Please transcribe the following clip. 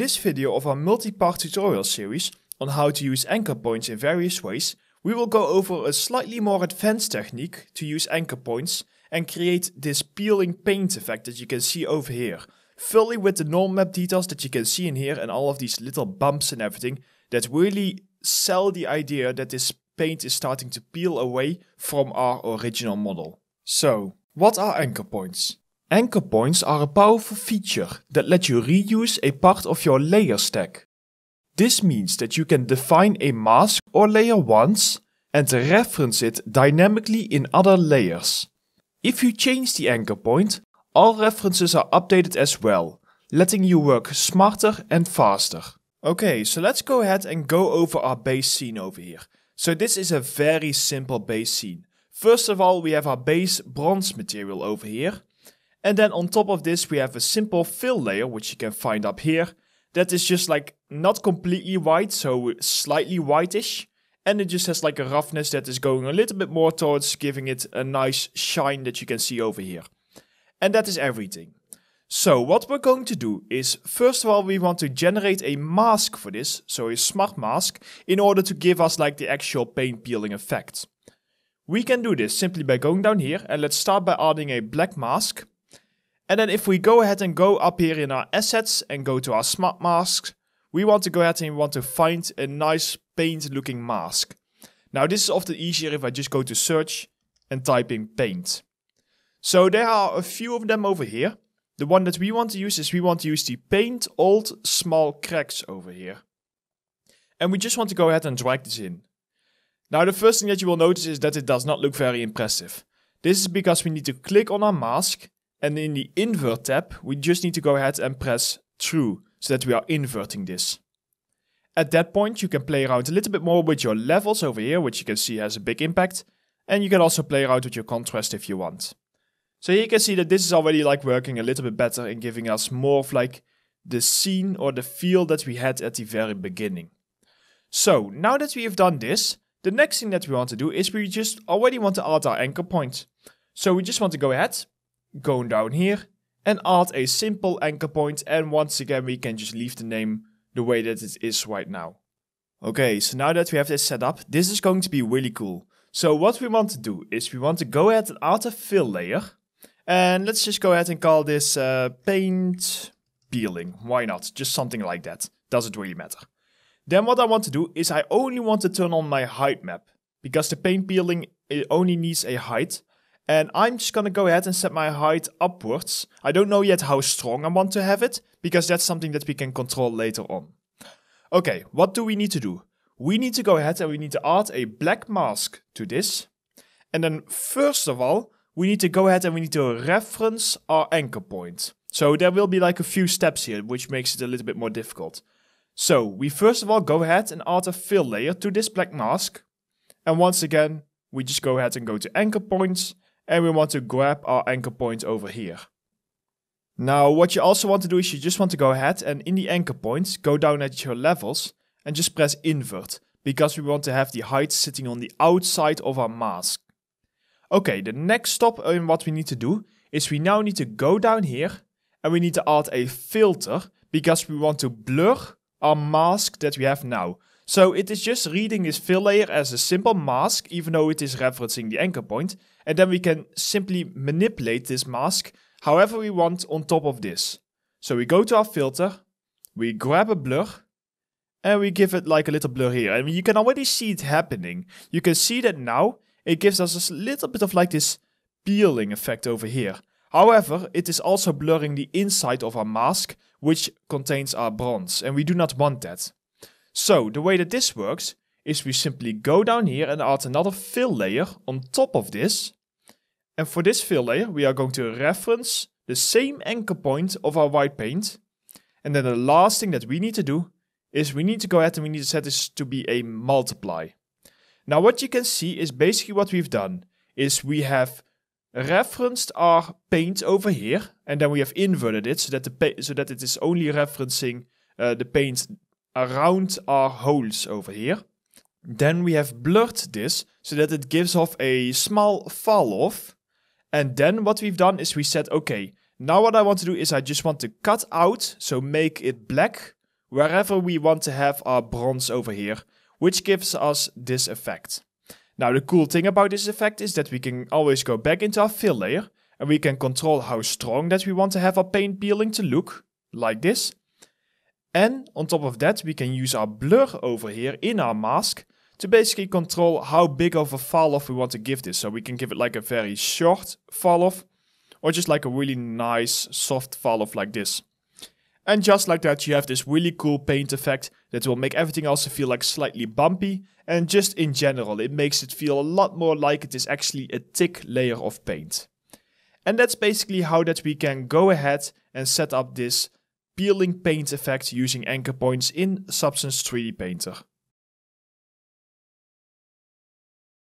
this video of our multi-part tutorial series on how to use anchor points in various ways, we will go over a slightly more advanced technique to use anchor points and create this peeling paint effect that you can see over here, fully with the normal map details that you can see in here and all of these little bumps and everything that really sell the idea that this paint is starting to peel away from our original model. So, what are anchor points? Anchor points are a powerful feature that lets you reuse a part of your layer stack. This means that you can define a mask or layer once and reference it dynamically in other layers. If you change the anchor point, all references are updated as well, letting you work smarter and faster. Okay, so let's go ahead and go over our base scene over here. So this is a very simple base scene. First of all, we have our base bronze material over here. And then on top of this, we have a simple fill layer, which you can find up here, that is just like not completely white, so slightly whitish. And it just has like a roughness that is going a little bit more towards giving it a nice shine that you can see over here. And that is everything. So what we're going to do is, first of all, we want to generate a mask for this, so a smart mask, in order to give us like the actual paint peeling effect. We can do this simply by going down here and let's start by adding a black mask. And then if we go ahead and go up here in our assets and go to our smart masks, we want to go ahead and want to find a nice paint looking mask. Now this is often easier if I just go to search and type in paint. So there are a few of them over here. The one that we want to use is we want to use the paint old small cracks over here. And we just want to go ahead and drag this in. Now the first thing that you will notice is that it does not look very impressive. This is because we need to click on our mask and in the invert tab, we just need to go ahead and press true so that we are inverting this. At that point, you can play around a little bit more with your levels over here, which you can see has a big impact. And you can also play around with your contrast if you want. So here you can see that this is already like working a little bit better and giving us more of like the scene or the feel that we had at the very beginning. So now that we have done this, the next thing that we want to do is we just already want to add our anchor point. So we just want to go ahead, going down here and add a simple anchor point and once again we can just leave the name the way that it is right now. Okay, so now that we have this set up, this is going to be really cool. So what we want to do is we want to go ahead and add a fill layer. And let's just go ahead and call this uh, paint peeling. Why not? Just something like that. Doesn't really matter. Then what I want to do is I only want to turn on my height map. Because the paint peeling only needs a height. And I'm just gonna go ahead and set my height upwards. I don't know yet how strong I want to have it, because that's something that we can control later on. Okay, what do we need to do? We need to go ahead and we need to add a black mask to this. And then first of all, we need to go ahead and we need to reference our anchor point. So there will be like a few steps here, which makes it a little bit more difficult. So we first of all go ahead and add a fill layer to this black mask. And once again, we just go ahead and go to anchor points and we want to grab our anchor point over here. Now what you also want to do is you just want to go ahead and in the anchor points go down at your levels and just press invert because we want to have the height sitting on the outside of our mask. Okay, the next stop in what we need to do is we now need to go down here and we need to add a filter because we want to blur our mask that we have now. So it is just reading this fill layer as a simple mask, even though it is referencing the anchor point, and then we can simply manipulate this mask however we want on top of this. So we go to our filter, we grab a blur, and we give it like a little blur here. and you can already see it happening. You can see that now it gives us a little bit of like this peeling effect over here. However, it is also blurring the inside of our mask, which contains our bronze, and we do not want that. So the way that this works is we simply go down here and add another fill layer on top of this. And for this fill layer, we are going to reference the same anchor point of our white paint. And then the last thing that we need to do is we need to go ahead and we need to set this to be a multiply. Now what you can see is basically what we've done is we have referenced our paint over here and then we have inverted it so that the so that it is only referencing uh, the paint around our holes over here. Then we have blurred this so that it gives off a small fall off. And then what we've done is we said, okay, now what I want to do is I just want to cut out, so make it black, wherever we want to have our bronze over here, which gives us this effect. Now the cool thing about this effect is that we can always go back into our fill layer, and we can control how strong that we want to have our paint peeling to look, like this. And on top of that, we can use our blur over here in our mask to basically control how big of a fall off we want to give this. So we can give it like a very short fall off or just like a really nice soft fall off like this. And just like that, you have this really cool paint effect that will make everything else feel like slightly bumpy. And just in general, it makes it feel a lot more like it is actually a thick layer of paint. And that's basically how that we can go ahead and set up this peeling paint effect using anchor points in Substance 3D Painter.